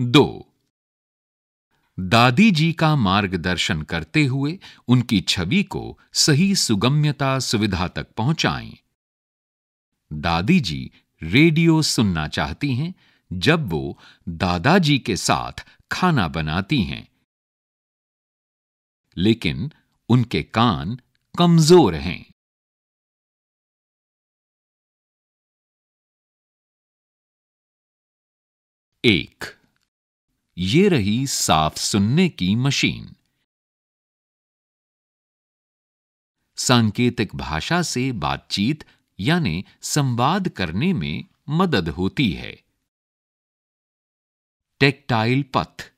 दो दादी जी का मार्गदर्शन करते हुए उनकी छवि को सही सुगम्यता सुविधा तक पहुंचाएं। दादी जी रेडियो सुनना चाहती हैं जब वो दादाजी के साथ खाना बनाती हैं लेकिन उनके कान कमजोर हैं एक ये रही साफ सुनने की मशीन सांकेतिक भाषा से बातचीत यानी संवाद करने में मदद होती है टेक्टाइल पथ